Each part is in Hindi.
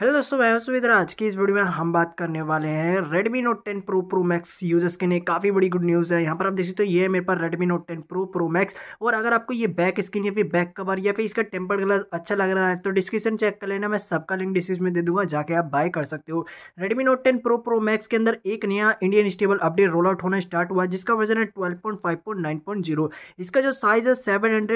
हेलो दोस्तों मैं सुविधर आज की इस वीडियो में हम बात करने वाले हैं Redmi Note 10 Pro Pro Max users के लिए काफ़ी बड़ी गुड न्यूज़ है यहाँ पर आप देख सकते हो ये है मेरे पास Redmi Note 10 Pro Pro Max और अगर आपको ये बैक स्क्रीन या फिर बैक कवर या फिर इसका टेम्पर ग्लास अच्छा लग रहा है तो डिस्क्रिप्शन चेक कर लेना मैं सबका लिंक डिस्क्रिप्शन में दे दूंगा जाके आप बाय कर सकते हो Redmi Note ten Pro Pro Max के अंदर एक नया Indian stable update roll out होना स्टार्ट हुआ जिसका वर्जन है ट्वेल्व इसका जो साइज़ है सेवन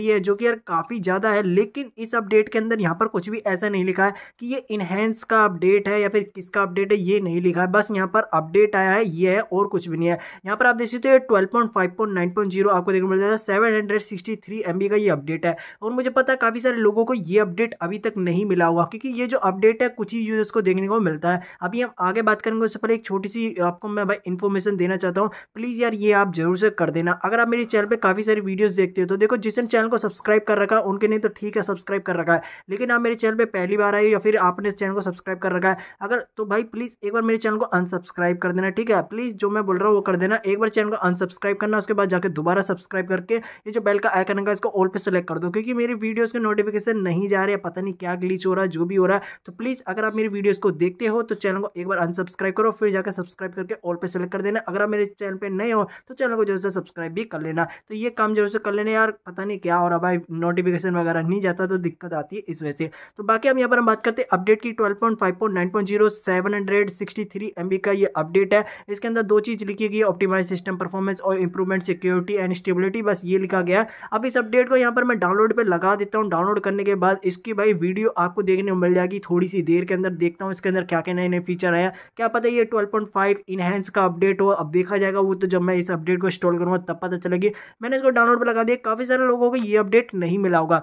है जो कि यार काफ़ी ज़्यादा है लेकिन इस अपडेट के अंदर यहाँ पर कुछ भी ऐसा नहीं लिखा है है कि ये इनहेंस का अपडेट है या फिर किसका अपडेट है ये नहीं लिखा है बस यहाँ पर अपडेट आया है ये है और कुछ भी नहीं है यहाँ पर आप देख सकते हो twelve point five point nine point zero आपको देखने मिल जाता है seven hundred sixty three M B का ये अपडेट है और मुझे पता है काफ़ी सारे लोगों को ये अपडेट अभी तक नहीं मिला हुआ क्योंकि ये जो अपडेट है कुछ ही यूजर्स को देखने को मिलता है अभी हम आगे बात करेंगे उससे पहले एक छोटी सी आपको मैं भाई इन्फॉर्मेशन देना चाहता हूँ प्लीज़ यार ये आप जरूर से कर देना अगर आप मेरे चैनल पर काफ़ी सारी वीडियोज़ देखते हो तो देखो जिसने चैनल को सब्सक्राइब कर रखा है उनके नहीं तो ठीक है सब्सक्राइब कर रखा है लेकिन आप मेरे चैनल पर पहली बार आए है या फिर आपने इस चैनल को सब्सक्राइब कर रखा है अगर तो भाई प्लीज़ एक बार मेरे चैनल को अनसब्सक्राइब कर देना ठीक है प्लीज़ जो मैं बोल रहा हूँ वो कर देना एक बार चैनल को अनसब्सक्राइब करना उसके बाद जाकर दोबारा सब्सक्राइब करके ये जो बेल का आइकन है इसको ऑल पर सेलेक्ट कर दो क्योंकि मेरी वीडियोज़ के नोटिफिकेशन नहीं जा रहे पता नहीं क्या ग्लीच हो रहा है जो भी हो रहा है तो प्लीज़ अगर आप मेरी वीडियोज़ को देखते हो तो चैनल को एक बार अनसब्सक्राइब करो फिर जाकर सब्सक्राइब करके ऑल पे सेलेक्ट कर देना अगर आप मेरे चैनल पर नए हो तो चैनल को जरूर से सब्सक्राइब भी कर लेना तो ये काम जरूर से कर लेना यार पता नहीं क्या और अब भाई नोटिफिकेशन वगैरह नहीं जाता तो दिक्कत आती है इस वजह से तो बाकी हम यहाँ पर हम बात करते हैं अपडेट की 12.5.9.0 एम बी का ये अपडेट है इसके अंदर दो चीज़ लिखी गई है ऑप्टिमाइज सिस्टम परफॉर्मेंस और इंप्रूवमेंट सिक्योरिटी एंड स्टेबिलिटी बस ये लिखा गया है अब इस अपडेट को यहाँ पर मैं डाउनलोड पर लगा देता हूँ डाउनलोड करने के बाद इसकी भाई वीडियो आपको देखने को मिल जाएगी थोड़ी सी देर के अंदर देखता हूँ इसके अंदर क्या क्या नए नए फीचर आया क्या पता ये ट्वेल्व इनहेंस का अपडेट हो अब देखा जाएगा वो तो जब मैं इस अपडेट को इंस्टॉल करूँगा तब पता चलेगी मैंने इसको डाउनलोड पर लगा दिया काफ़ी सारे लोगों को ये अपडेट नहीं मिला होगा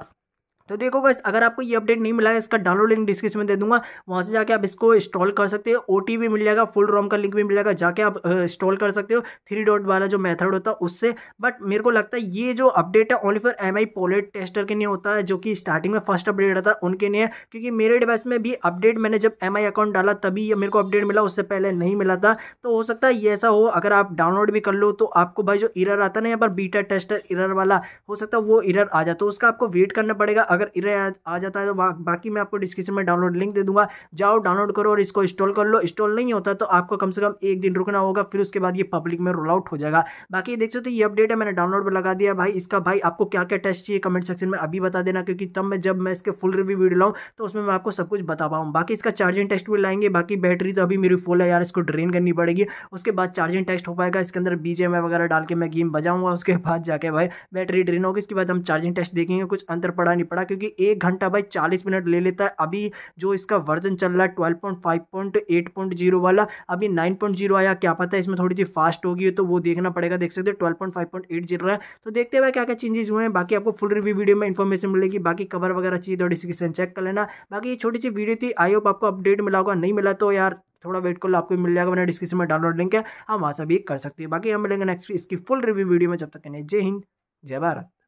तो देखो गाइस अगर आपको ये अपडेट नहीं मिला है इसका डाउनलोड लिंक डिस्क्रिप्शन में दे दूंगा वहाँ से जाके आप इसको इंस्टॉल कर सकते हो ओ भी मिल जाएगा फुल रोम का लिंक भी मिल जाएगा जाके आप इंस्टॉल कर सकते हो थ्री डॉट वाला जो मेथड होता है उससे बट मेरे को लगता है ये जो अपडेट है only for M I pilot tester के लिए होता है जो कि स्टार्टिंग में फर्स्ट अपडेट रहता है उनके लिए क्योंकि मेरे डिवाइस में भी अपडेट मैंने जब एम अकाउंट डाला तभी मेरे को अपडेट मिला उससे पहले नहीं मिला था तो हो सकता है ये ऐसा हो अगर आप डाउनलोड भी कर लो तो आपको भाई जो इरर आता है ना यहाँ पर बीटा टेस्टर इरर वाला हो सकता है वो इरर आ जाता तो उसका आपको वेट करना पड़ेगा अगर इरे आ, आ जाता है तो बा, बाकी मैं आपको डिस्क्रिप्शन में डाउनलोड लिंक दे दूंगा जाओ डाउनलोड करो और इसको इंस्टॉल कर लो इंस्टॉल नहीं होता तो आपको कम से कम एक दिन रुकना होगा फिर उसके बाद ये पब्लिक में रोल आउट हो जाएगा बाकी देख सकते ये अपडेट है मैंने डाउनलोड पर लगा दिया भाई इसका भाई आपको क्या क्या टेस्ट चाहिए कमेंट सेक्शन में अभी बता देना क्योंकि तब मैं जब मैं इसके फुल रिव्यू वीडियो लाऊँ तो उसमें मैं आपको सब कुछ बता पाऊँ बाकी इसका चार्जिंग टेस्ट भी लाएंगे बाकी बैटरी तो अभी मेरी फुल है यार इसको ड्रेन करनी पड़ेगी उसके बाद चार्जिंग टेस्ट हो पाएगा इसके अंदर बी वगैरह डाल के मैं गेम बजाऊंगा उसके बाद जाके भाई बैटरी ड्रेन होगी इसके बाद हम चार्जिंग टेस्ट देखेंगे कुछ अंतर पड़ा नहीं पड़ा क्योंकि एक घंटा भाई चालीस मिनट ले लेता है अभी जो इसका वर्जन चल रहा है twelve point five point eight point zero वाला अभी नाइन पॉइंट जीरो आया क्या पता है इसमें थोड़ी सी फास्ट होगी तो वो देखना पड़ेगा देख सकते हो twelve point five point eight zero है तो देखते भाई क्या क्या चेंजेस हुए हैं बाकी आपको फुल रिव्यू वीडियो में इन्फॉर्मेशन मिलेगी बाकी कवर वगैरह चाहिए तो डिस्क्रिप्शन चेक कर लेना बाकी ये छोटी सी वीडियो थी आई होप आपको अपडेट मिला होगा नहीं मिला तो यार थोड़ा वेट कर लो आपको मिल जाएगा मैंने डिस्क्रिप्शन में डाउनलोड लिंक है हम वहाँ से भी कर सकते हैं बाकी हम मिलेंगे नेक्स्ट इसकी फुल रिव्यू वीडियो में जब तक कहने जय हिंद जय भारत